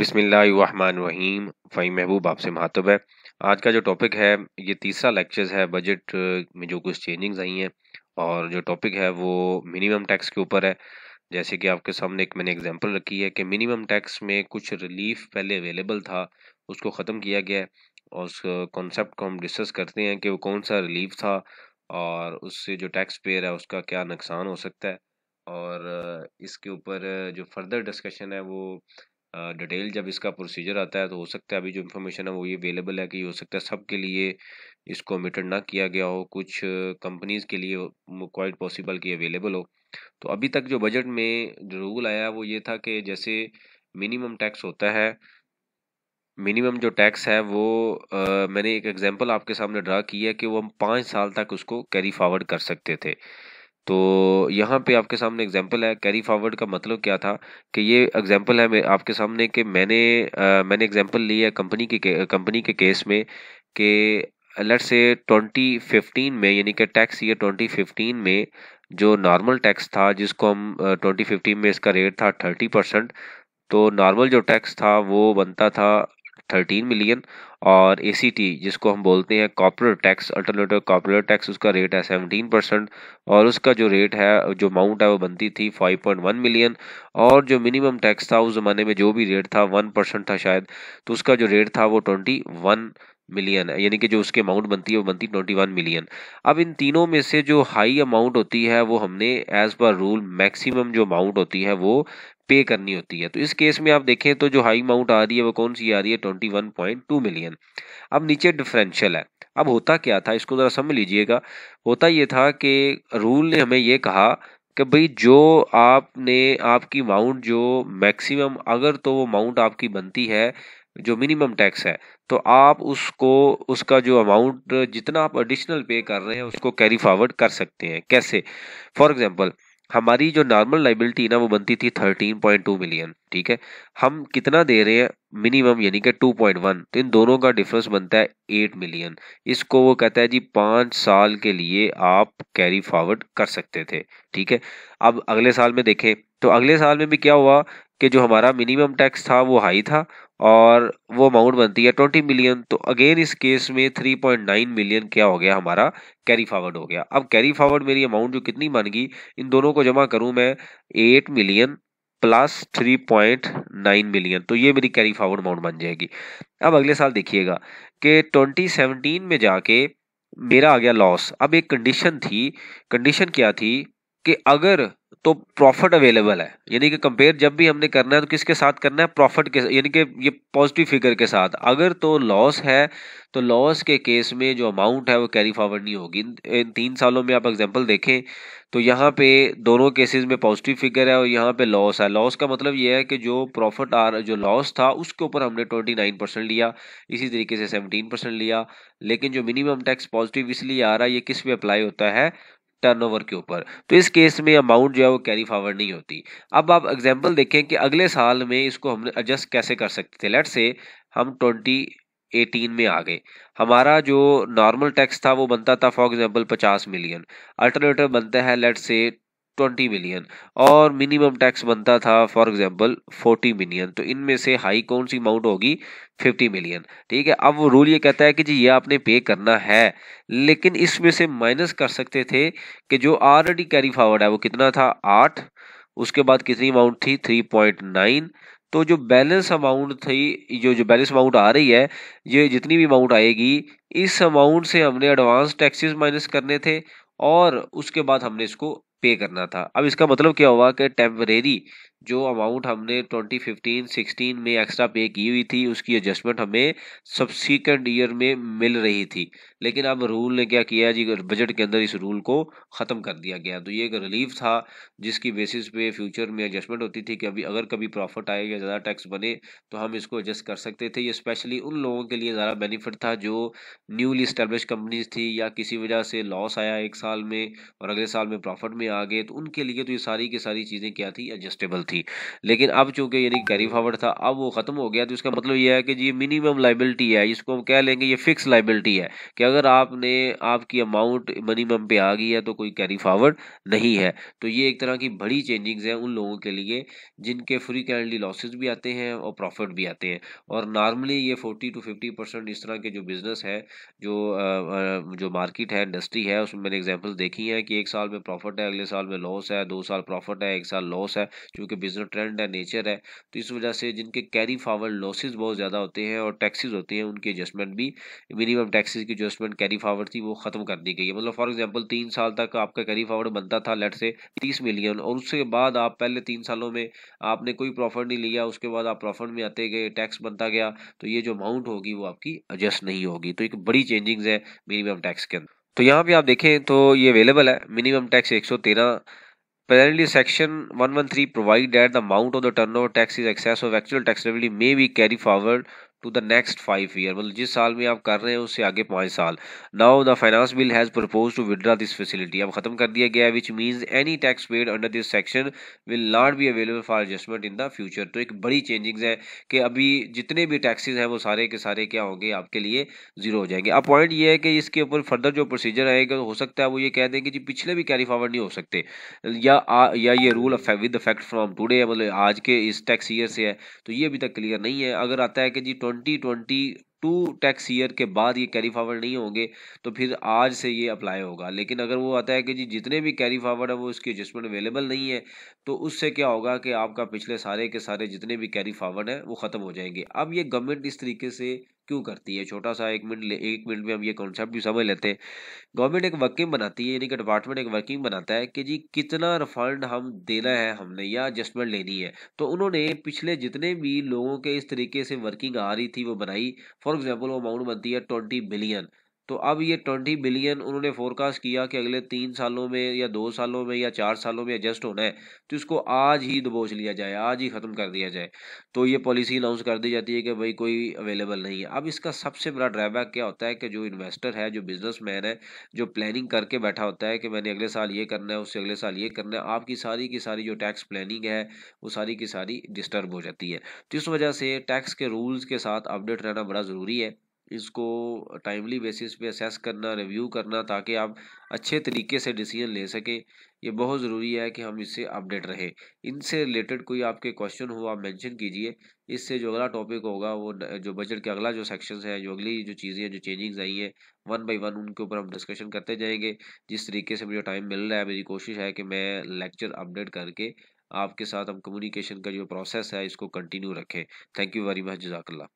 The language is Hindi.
बिसमीम फ़ही महबूब आपसे महातब है आज का जो टॉपिक है ये तीसरा लेक्चर्स है बजट में जो कुछ चेंजिंग्स आई हैं और जो टॉपिक है वो मिनिमम टैक्स के ऊपर है जैसे कि आपके सामने एक मैंने एग्जांपल रखी है कि मिनिमम टैक्स में कुछ रिलीफ पहले अवेलेबल था उसको ख़त्म किया गया है और उस कॉन्सेप्ट को हम डिस्कस करते हैं कि वो कौन सा रिलीफ था और उससे जो टैक्स पेयर है उसका क्या नुकसान हो सकता है और इसके ऊपर जो फर्दर डिस्कशन है वो डिटेल जब इसका प्रोसीजर आता है तो हो सकता है अभी जो इन्फॉर्मेशन है वो ये अवेलेबल है कि हो सकता है सब के लिए इसको मिटर ना किया गया हो कुछ कंपनीज़ के लिए क्वाइट पॉसिबल कि अवेलेबल हो तो अभी तक जो बजट में जो रूल आया वो ये था कि जैसे मिनिमम टैक्स होता है मिनिमम जो टैक्स है वो आ, मैंने एक एग्जांपल आपके सामने ड्रा की है कि वो हम पाँच साल तक उसको कैरी फॉरवर्ड कर सकते थे तो यहाँ पे आपके सामने एग्जाम्पल है कैरी फॉरवर्ड का मतलब क्या था कि ये एग्जाम्पल है मैं आपके सामने कि मैंने आ, मैंने एग्जाम्पल ली है कंपनी के कंपनी के केस में कि लेट से 2015 में यानी कि टैक्स ये 2015 में जो नॉर्मल टैक्स था जिसको हम 2015 में इसका रेट था 30 परसेंट तो नॉर्मल जो टैक्स था वो बनता था थर्टीन मिलियन और ए जिसको हम बोलते हैं corporate tax alternative corporate tax उसका रेट है सेवनटीन परसेंट और उसका जो रेट है जो अमाउंट है वो बनती थी फाइव पॉइंट वन मिलियन और जो मिनिमम टैक्स था उस ज़माने में जो भी रेट था वन परसेंट था शायद तो उसका जो रेट था वो ट्वेंटी वन मिलियन है यानी कि जो उसके अमाउंट बनती है वो बनती ट्वेंटी वन मिलियन अब इन तीनों में से जो हाई अमाउंट होती है वो हमने एज पर रूल मैक्सिमम जो अमाउंट होती है वो पे करनी होती है तो इस केस में आप देखें तो जो हाई अमाउंट आ रही है वो कौन सी आ रही है twenty one point two million अब नीचे डिफरेंशियल है अब होता क्या था इसको ज़रा समझ लीजिएगा होता ये था कि रूल ने हमें ये कहा कि भाई जो आपने आपकी अमाउंट जो मैक्सिमम अगर तो वो अमाउंट आपकी बनती है जो मिनिमम टैक्स है तो आप उसको उसका जो अमाउंट जितना आप एडिशनल पे कर रहे हैं उसको कैरी फॉरवर्ड कर सकते हैं कैसे फॉर एग्जांपल हमारी जो नॉर्मल लाइबिलिटी ना वो बनती थी थर्टीन पॉइंट टू मिलियन ठीक है हम कितना दे रहे हैं मिनिमम यानी कि टू पॉइंट वन तो इन दोनों का डिफरेंस बनता है एट मिलियन इसको वो कहता है जी पाँच साल के लिए आप कैरी फॉरवर्ड कर सकते थे ठीक है अब अगले साल में देखें तो अगले साल में भी क्या हुआ कि जो हमारा मिनिमम टैक्स था वो हाई था और वो अमाउंट बनती है ट्वेंटी मिलियन तो अगेन इस केस में थ्री पॉइंट नाइन मिलियन क्या हो गया हमारा कैरी फॉरवर्ड हो गया अब कैरी फॉरवर्ड मेरी अमाउंट जो कितनी बन गई इन दोनों को जमा करूं मैं eight million plus three point nine million तो ये मेरी कैरी फॉरवर्ड अमाउंट बन जाएगी अब अगले साल देखिएगा कि ट्वेंटी सेवनटीन में जाके मेरा आ गया लॉस अब एक कंडीशन थी कंडीशन क्या थी कि अगर तो प्रॉफिट अवेलेबल है यानी कि कंपेयर जब भी हमने करना है तो किसके साथ करना है प्रॉफिट के यानी कि ये पॉजिटिव फिगर के साथ अगर तो लॉस है तो लॉस के केस में जो अमाउंट है वो कैरी फॉरवर्ड नहीं होगी इन तीन सालों में आप एग्जांपल देखें तो यहाँ पे दोनों केसेस में पॉजिटिव फिगर है और यहाँ पे लॉस है लॉस का मतलब ये है कि जो प्रॉफिट आर जो लॉस था उसके ऊपर हमने ट्वेंटी नाइन परसेंट लिया इसी तरीके से सेवनटीन परसेंट लिया लेकिन जो मिनिमम टैक्स पॉजिटिव इसलिए आ रहा है ये किस पे अप्लाई होता है टर्नओवर के ऊपर तो इस केस में अमाउंट जो है वो कैरी फॉरवर्ड नहीं होती अब आप एग्जांपल देखें कि अगले साल में इसको हमने एडजस्ट कैसे कर सकते थे लेट से हम ट्वेंटी एटीन में आ गए हमारा जो नॉर्मल टैक्स था वो बनता था फॉर एग्जांपल पचास मिलियन अल्टरनेटिव बनता है लेट से ट्वेंटी मिलियन और मिनिमम टैक्स बनता था फॉर एग्जांपल फोर्टी मिलियन तो इनमें से हाई कौन सी अमाउंट होगी फिफ्टी मिलियन ठीक है अब वो रूल ये कहता है कि जी ये आपने पे करना है लेकिन इसमें से माइनस कर सकते थे कि जो ऑलरेडी कैरी फॉरवर्ड है वो कितना था आठ उसके बाद कितनी अमाउंट थी थ्री पॉइंट नाइन तो जो बैलेंस अमाउंट थी जो जो बैलेंस अमाउंट आ रही है ये जितनी भी अमाउंट आएगी इस अमाउंट से हमने एडवांस टैक्सेस माइनस करने थे और उसके बाद हमने इसको पे करना था अब इसका मतलब क्या हुआ कि टेम्परेरी जो अमाउंट हमने 2015 16 में एक्स्ट्रा पे की हुई थी उसकी एडजस्टमेंट हमें सब्सिक्वेंट ईयर में मिल रही थी लेकिन अब रूल ने क्या किया जी बजट के अंदर इस रूल को ख़त्म कर दिया गया तो ये एक रिलीफ था जिसकी बेसिस पे फ्यूचर में एडजस्टमेंट होती थी कि अभी अगर कभी प्रॉफिट आए या ज़्यादा टैक्स बने तो हम इसको एडजस्ट कर सकते थे ये स्पेशली उन लोगों के लिए ज़्यादा बेनिफिट था जो न्यूली इस्टेब्लिश कंपनीज थी या किसी वजह से लॉस आया एक साल में और अगले साल में प्रॉफिट में आ गए तो उनके लिए तो ये सारी की सारी चीज़ें क्या थी एडजस्टेबल थी लेकिन अब चूंकि यानी कैरी फॉरवर्ड था अब वो ख़त्म हो गया तो इसका मतलब यह है कि जी मिनिमम लाइबिलिटी है इसको हम कह लेंगे ये फिक्स लाइबिलिटी है कि अगर आपने आपकी अमाउंट मिनिमम पे आ गई है तो कोई कैरी फॉरवर्ड नहीं है तो ये एक तरह की बड़ी चेंजिंग्स हैं उन लोगों के लिए जिनके फ्री कैंडली लॉसेज भी आते हैं और प्रॉफिट भी आते हैं और नॉर्मली ये फोर्टी टू फिफ्टी परसेंट इस तरह के जो बिज़नेस है जो जो मार्केट है इंडस्ट्री है उसमें मैंने एग्जाम्पल्स देखी हैं कि एक साल में प्रॉफिट है अगले साल में लॉस है दो साल प्रॉफिट है एक साल लॉस है क्योंकि बिजनेस ट्रेंड है नेचर है तो इस वजह से जिनके कैरी फॉरवर्ड लॉसेज बहुत ज़्यादा होते हैं और टैक्सेज होते हैं उनकी एडजस्टमेंट भी मिनिमम टैक्सेज की एडजस्टमेंट कैरी फॉरवर्ड थी वो ख़त्म कर दी गई है मतलब फॉर एग्जाम्पल तीन साल तक आपका कैरी फॉरवर्ड बनता था लेट से तीस मिलियन और उसके बाद आप पहले तीन सालों में आपने कोई प्रॉफिट नहीं लिया उसके बाद आप प्रॉफिट में आते गए टैक्स बनता गया तो ये जो अमाउंट होगी वो आपकी एडजस्ट नहीं होगी तो एक बड़ी चेंजिंग्स है मिनिमम टैक्स के अंदर तो यहाँ पे आप देखें तो ये अवेलेबल है मिनिमम टैक्स एक सौ तेरह Parallelly, Section 113 provides that the amount of the turnover tax is excess of actual tax liability may be carried forward to the next five year मतलब जिस साल में आप कर रहे हैं उससे आगे पाँच साल now the finance bill has propose to withdraw this facility अब खत्म कर दिया गया है which means any tax paid under this section will not be available for adjustment in the future तो एक बड़ी चेंजिंग्स है कि अभी जितने भी टैक्सेज हैं वो सारे के सारे क्या होंगे आपके लिए जीरो हो जाएंगे अब पॉइंट ये है कि इसके ऊपर फर्दर जो प्रोसीजर आएगा हो सकता है वो ये कह दें कि जी पिछले भी कैरी फॉरवर्ड नहीं हो सकते या आ, या ये rule with effect from today मतलब आज के इस टैक्स ईयर से है तो ये अभी तक क्लियर नहीं है अगर आता है कि जी twenty twenty two tax year के बाद ये कैरी फॉरवर्ड नहीं होंगे तो फिर आज से ये अप्लाई होगा लेकिन अगर वो आता है कि जी जितने भी कैरी फॉरवर्ड है वो इसके एडजस्टमेंट अवेलेबल नहीं है तो उससे क्या होगा कि आपका पिछले सारे के सारे जितने भी कैरी फॉरवर्ड है वो ख़त्म हो जाएंगे अब ये गवर्नमेंट इस तरीके से क्यों करती है छोटा सा एक मिनट एक मिनट में हम ये कॉन्सेप्ट भी समझ लेते हैं गवर्नमेंट एक वर्किंग बनाती है यानी कि डिपार्टमेंट एक वर्किंग बनाता है कि जी कितना रिफंड हम देना है हमने या एडजस्टमेंट लेनी है तो उन्होंने पिछले जितने भी लोगों के इस तरीके से वर्किंग आ रही थी वो बनाई फॉर एग्जाम्पल वो अमाउंट बनती है ट्वेंटी बिलियन तो अब ये ट्वेंटी बिलियन उन्होंने फोरकास्ट किया कि अगले तीन सालों में या दो सालों में या चार सालों में एडजस्ट होना है तो इसको आज ही दबोच लिया जाए आज ही ख़त्म कर दिया जाए तो ये पॉलिसी अनाउंस कर दी जाती है कि भाई कोई अवेलेबल नहीं है अब इसका सबसे बड़ा ड्राइबैक क्या होता है कि जो इन्वेस्टर है जो बिजनेस मैन है जो प्लानिंग करके बैठा होता है कि मैंने अगले साल ये करना है उससे अगले साल ये करना है आपकी सारी की सारी जो टैक्स प्लानिंग है वो सारी की सारी डिस्टर्ब हो जाती है तो इस वजह से टैक्स के रूल्स के साथ अपडेट रहना बड़ा ज़रूरी है इसको टाइमली बेसिस पे असेस करना रिव्यू करना ताकि आप अच्छे तरीके से डिसीजन ले सकें ये बहुत ज़रूरी है कि हम इससे अपडेट रहें इनसे रिलेटेड कोई आपके क्वेश्चन हो आप मेंशन कीजिए इससे जो अगला टॉपिक होगा वो जो बजट के अगला जो सेक्शंस है जो अगली जो चीज़ें जो चेंजिंग्स आई हैं वन बाई वन उनके ऊपर हम डिस्कशन करते जाएंगे जिस तरीके से मुझे टाइम मिल रहा है मेरी कोशिश है कि मैं लेक्चर अपडेट करके आपके साथ हम कम्युनिकेशन का जो प्रोसेस है इसको कंटिन्यू रखें थैंक यू वेरी मच जजाकल्ला